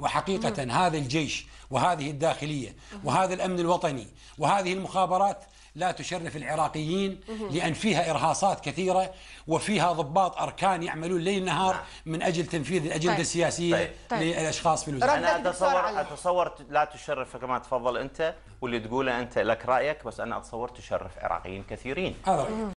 وحقيقة مم. هذا الجيش وهذه الداخلية مم. وهذا الأمن الوطني وهذه المخابرات لا تشرف العراقيين مم. لأن فيها إرهاصات كثيرة وفيها ضباط أركان يعملون ليل نهار مم. نعم. من أجل تنفيذ الأجندة طيب. السياسية طيب. طيب. للأشخاص في الوزارة أنا أتصور, أتصور لا تشرف كما تفضل أنت واللي تقوله أنت لك رأيك بس أنا أتصور تشرف عراقيين كثيرين